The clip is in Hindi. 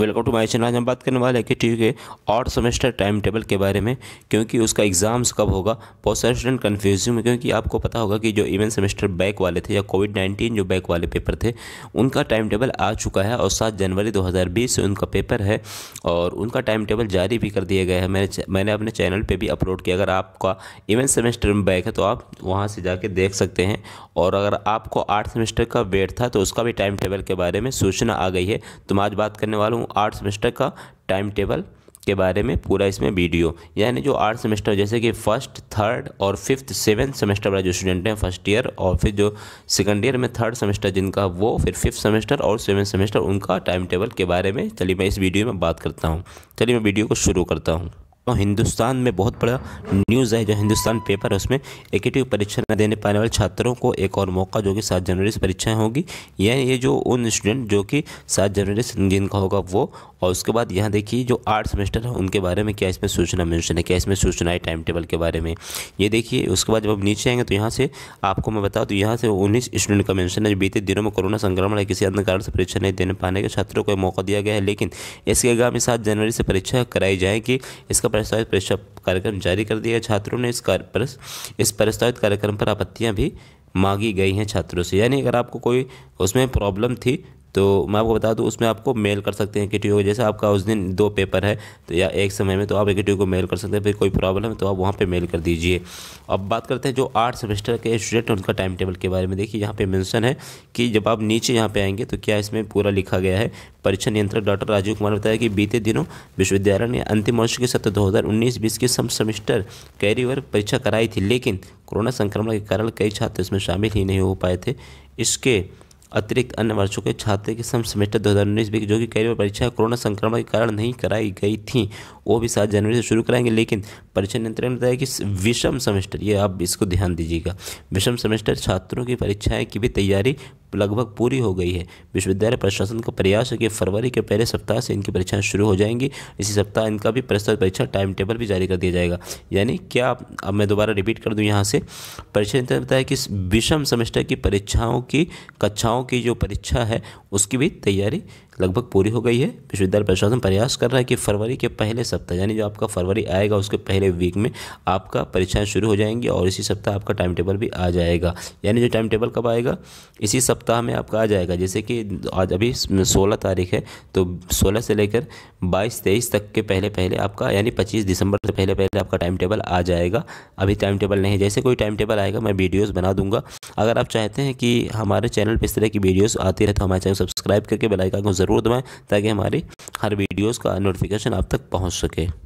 वेलकम टू माई चैनल आज हम बात करने वाले हैं कि टी के आठ सेमेस्टर टाइम टेबल के बारे में क्योंकि उसका एग्ज़ाम्स कब होगा बहुत सारे स्टूडेंट कन्फ्यूजिंग में क्योंकि आपको पता होगा कि जो इवन सेमेस्टर बैक वाले थे या कोविड नाइन्टीन जो बैक वाले पेपर थे उनका टाइम टेबल आ चुका है और सात जनवरी दो से उनका पेपर है और उनका टाइम टेबल जारी भी कर दिया गया है मैंने मैंने अपने चैनल पर भी अपलोड किया अगर आपका इवन सेमेस्टर में बैक है तो आप वहाँ से जाके देख सकते हैं और अगर आपको आठ सेमेस्टर का वेट था तो उसका भी टाइम टेबल के बारे में सूचना आ गई है तो मैं आज बात करने वाला हूँ हूँ आठ सेमेस्टर का टाइम टेबल के बारे में पूरा इसमें वीडियो यानी जो आठ सेमेस्टर जैसे कि फर्स्ट थर्ड और फिफ्थ सेवन सेमेस्टर वाला जो स्टूडेंट हैं फर्स्ट ईयर और फिर जो सेकंड ईयर में थर्ड सेमेस्टर जिनका वो फिर फिफ्थ सेमेस्टर और सेवन सेमेस्टर उनका टाइम टेबल के बारे में चलिए मैं इस वीडियो में बात करता हूँ चलिए मैं वीडियो को शुरू करता हूँ तो हिंदुस्तान में बहुत बड़ा न्यूज़ है जो हिंदुस्तान पेपर है उसमें एकेटिव परीक्षा न देने पाने वाले छात्रों को एक और मौका जो कि सात जनवरी से परीक्षाएं होगी यह ये जो उन स्टूडेंट जो कि सात जनवरी से जिनका होगा वो और उसके बाद यहाँ देखिए जो आठ सेमेस्टर है उनके बारे में क्या इसमें सूचना मैंशन है क्या इसमें सूचना है टाइम टेबल के बारे में ये देखिए उसके बाद जब आप नीचे आएंगे तो यहाँ से आपको मैं बताऊँ तो यहाँ से उन्नीस स्टूडेंट का मैंशन है जो बीते दिनों में कोरोना संक्रमण है किसी अन्य कारण से परीक्षा नहीं देने पाने के छात्रों को मौका दिया गया है लेकिन इसके आगामी सात जनवरी से परीक्षा कराई जाएगी इसका प्रस्तावित परीक्षा कार्यक्रम जारी कर दिया छात्रों ने इस कार्य पर इस प्रस्तावित कार्यक्रम पर आपत्तियाँ भी मांगी गई हैं छात्रों से यानी अगर आपको कोई उसमें प्रॉब्लम थी तो मैं आपको बता दूँ उसमें आपको मेल कर सकते हैं के को जैसे आपका उस दिन दो पेपर है तो या एक समय में तो आप एक को मेल कर सकते हैं फिर कोई प्रॉब्लम है तो आप वहाँ पर मेल कर दीजिए अब बात करते हैं जो आठ सेमेस्टर के स्टूडेंट हैं उनका टाइम टेबल के बारे में देखिए यहाँ पर मैंसन है कि जब आप नीचे यहाँ पर आएंगे तो क्या इसमें पूरा लिखा गया है परीक्षा नियंत्रक डॉक्टर राजीव कुमार ने बताया कि बीते दिनों विश्वविद्यालय ने अंतिम वर्ष के सत्र दो हज़ार उन्नीस बीस के सम सेमेस्टर कैरी परीक्षा कराई थी लेकिन कोरोना संक्रमण के कारण कई छात्र इसमें शामिल ही नहीं हो पाए थे इसके अतिरिक्त अन्य वर्षों के छात्र के सम सेमेस्टर दो हज़ार उन्नीस जो कि कई परीक्षा कोरोना संक्रमण के कारण नहीं कराई गई थी वो भी सात जनवरी से शुरू कराएंगे लेकिन परीक्षा नियंत्रण ने बताया कि विषम सेमेस्टर ये आप इसको ध्यान दीजिएगा विषम सेमेस्टर छात्रों की परीक्षाएं की भी तैयारी लगभग पूरी हो गई है विश्वविद्यालय प्रशासन का प्रयास है कि फरवरी के पहले सप्ताह से इनकी परीक्षाएं शुरू हो जाएंगी इसी सप्ताह इनका भी प्रस्तुत परीक्षा टाइम टेबल भी जारी कर दिया जाएगा यानी क्या अब मैं दोबारा रिपीट कर दूं यहाँ से परीक्षा नियंत्रण बताया कि विषम सेमेस्टर की परीक्षाओं की कक्षाओं की जो परीक्षा है उसकी भी तैयारी लगभग पूरी हो गई है विश्वविद्यालय प्रशासन प्रयास कर रहा है कि फरवरी के पहले सप्ताह यानी जो आपका फरवरी आएगा उसके पहले वीक में आपका परीक्षाएं शुरू हो जाएंगी और इसी सप्ताह आपका टाइम टेबल भी आ जाएगा यानी जो टाइम टेबल कब आएगा इसी सप्ताह में आपका आ जाएगा जैसे कि आज अभी सोलह तारीख है तो सोलह से लेकर बाईस तेईस तक के पहले पहले आपका यानी पच्चीस दिसंबर से पहले पहले आपका टाइम टेबल आ जाएगा अभी टाइम टेबल नहीं जैसे कोई टाइम टेबल आएगा मैं वीडियोज़ बना दूंगा अगर आप चाहते हैं कि हमारे चैनल पर इस तरह की वीडियोज़ आती रहे तो हमारे चैनल सब्सक्राइब सब्सक्राइब करके बेलाइकन को ज़रूर दबाएँ ताकि हमारी हर वीडियोज़ का नोटिफिकेशन आप तक पहुँच सके